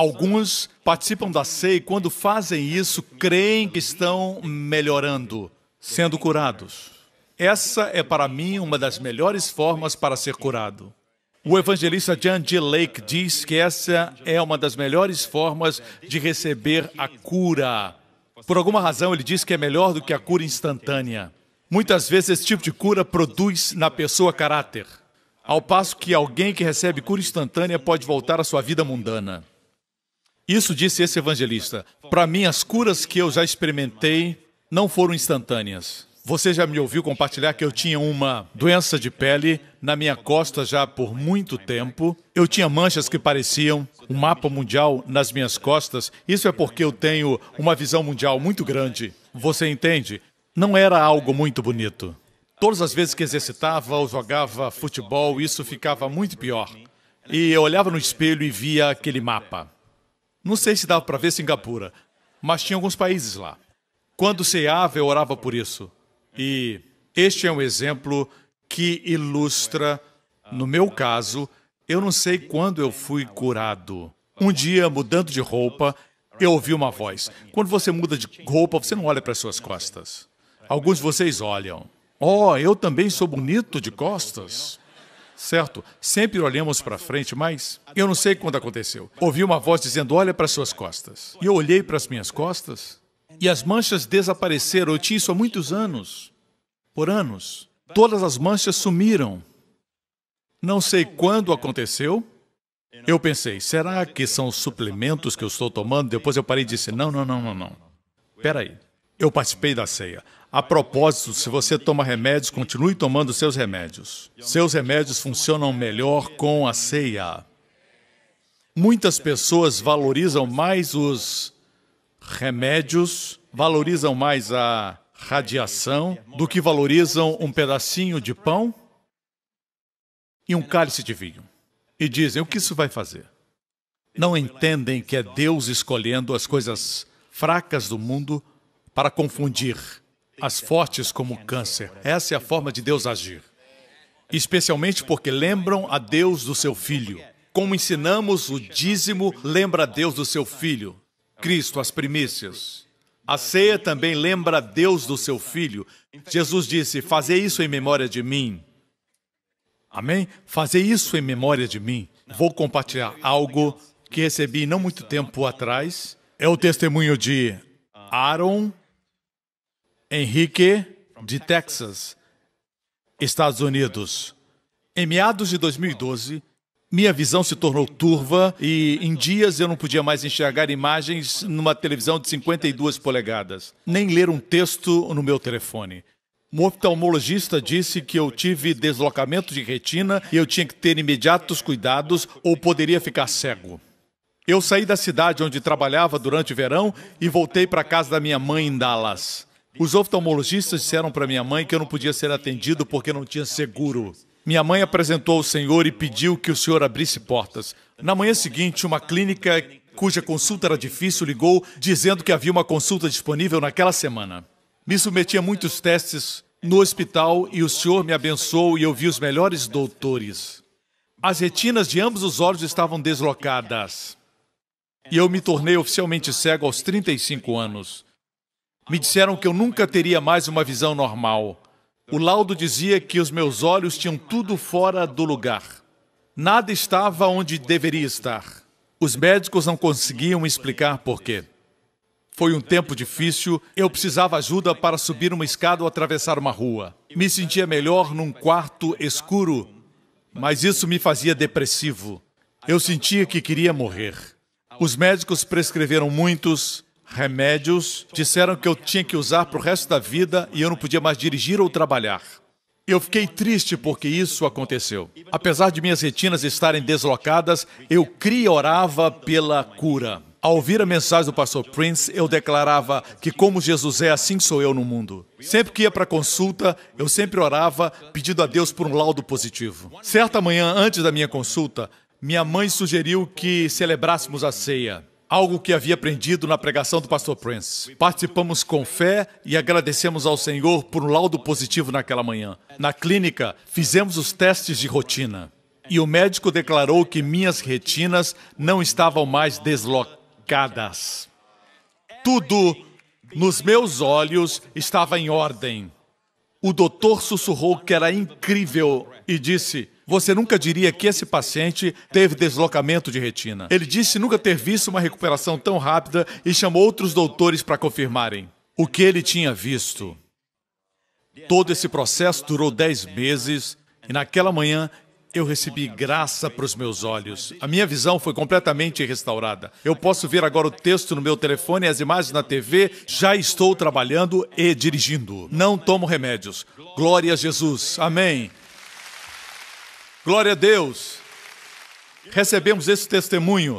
Alguns participam da ceia e, quando fazem isso, creem que estão melhorando, sendo curados. Essa é, para mim, uma das melhores formas para ser curado. O evangelista John G. Lake diz que essa é uma das melhores formas de receber a cura. Por alguma razão, ele diz que é melhor do que a cura instantânea. Muitas vezes, esse tipo de cura produz na pessoa caráter, ao passo que alguém que recebe cura instantânea pode voltar à sua vida mundana. Isso disse esse evangelista. Para mim, as curas que eu já experimentei não foram instantâneas. Você já me ouviu compartilhar que eu tinha uma doença de pele na minha costa já por muito tempo. Eu tinha manchas que pareciam um mapa mundial nas minhas costas. Isso é porque eu tenho uma visão mundial muito grande. Você entende? Não era algo muito bonito. Todas as vezes que exercitava ou jogava futebol, isso ficava muito pior. E eu olhava no espelho e via aquele mapa. Não sei se dava para ver Singapura, mas tinha alguns países lá. Quando ceava, eu orava por isso. E este é um exemplo que ilustra, no meu caso, eu não sei quando eu fui curado. Um dia, mudando de roupa, eu ouvi uma voz. Quando você muda de roupa, você não olha para as suas costas. Alguns de vocês olham. Oh, eu também sou bonito de costas certo? Sempre olhamos para frente, mas eu não sei quando aconteceu. Ouvi uma voz dizendo: Olha para suas costas. E eu olhei para as minhas costas e as manchas desapareceram. Eu tinha isso há muitos anos por anos. Todas as manchas sumiram. Não sei quando aconteceu. Eu pensei, será que são suplementos que eu estou tomando? Depois eu parei e disse: não, não, não, não, não. aí. Eu participei da ceia. A propósito, se você toma remédios, continue tomando seus remédios. Seus remédios funcionam melhor com a ceia. Muitas pessoas valorizam mais os remédios, valorizam mais a radiação do que valorizam um pedacinho de pão e um cálice de vinho. E dizem: o que isso vai fazer? Não entendem que é Deus escolhendo as coisas fracas do mundo para confundir as fortes como câncer. Essa é a forma de Deus agir. Especialmente porque lembram a Deus do seu filho. Como ensinamos, o dízimo lembra a Deus do seu filho, Cristo, as primícias. A ceia também lembra a Deus do seu filho. Jesus disse: Fazer isso em memória de mim. Amém? Fazer isso em memória de mim. Vou compartilhar algo que recebi não muito tempo atrás. É o testemunho de Aaron Henrique, de Texas, Estados Unidos. Em meados de 2012, minha visão se tornou turva e em dias eu não podia mais enxergar imagens numa televisão de 52 polegadas, nem ler um texto no meu telefone. Um oftalmologista disse que eu tive deslocamento de retina e eu tinha que ter imediatos cuidados ou poderia ficar cego. Eu saí da cidade onde trabalhava durante o verão e voltei para a casa da minha mãe em Dallas. Os oftalmologistas disseram para minha mãe que eu não podia ser atendido porque não tinha seguro. Minha mãe apresentou ao senhor e pediu que o senhor abrisse portas. Na manhã seguinte, uma clínica cuja consulta era difícil ligou dizendo que havia uma consulta disponível naquela semana. Me submeti a muitos testes no hospital e o senhor me abençoou e eu vi os melhores doutores. As retinas de ambos os olhos estavam deslocadas. E eu me tornei oficialmente cego aos 35 anos. Me disseram que eu nunca teria mais uma visão normal. O laudo dizia que os meus olhos tinham tudo fora do lugar. Nada estava onde deveria estar. Os médicos não conseguiam explicar por quê. Foi um tempo difícil, eu precisava ajuda para subir uma escada ou atravessar uma rua. Me sentia melhor num quarto escuro, mas isso me fazia depressivo. Eu sentia que queria morrer. Os médicos prescreveram muitos, remédios, disseram que eu tinha que usar para o resto da vida e eu não podia mais dirigir ou trabalhar. Eu fiquei triste porque isso aconteceu. Apesar de minhas retinas estarem deslocadas, eu orava pela cura. Ao ouvir a mensagem do pastor Prince, eu declarava que, como Jesus é, assim sou eu no mundo. Sempre que ia para consulta, eu sempre orava, pedindo a Deus por um laudo positivo. Certa manhã, antes da minha consulta, minha mãe sugeriu que celebrássemos a ceia algo que havia aprendido na pregação do pastor Prince. Participamos com fé e agradecemos ao Senhor por um laudo positivo naquela manhã. Na clínica, fizemos os testes de rotina e o médico declarou que minhas retinas não estavam mais deslocadas. Tudo nos meus olhos estava em ordem. O doutor sussurrou que era incrível e disse: você nunca diria que esse paciente teve deslocamento de retina. Ele disse nunca ter visto uma recuperação tão rápida e chamou outros doutores para confirmarem o que ele tinha visto. Todo esse processo durou dez meses e naquela manhã eu recebi graça para os meus olhos. A minha visão foi completamente restaurada. Eu posso ver agora o texto no meu telefone e as imagens na TV. Já estou trabalhando e dirigindo. Não tomo remédios. Glória a Jesus. Amém. Glória a Deus. Recebemos esse testemunho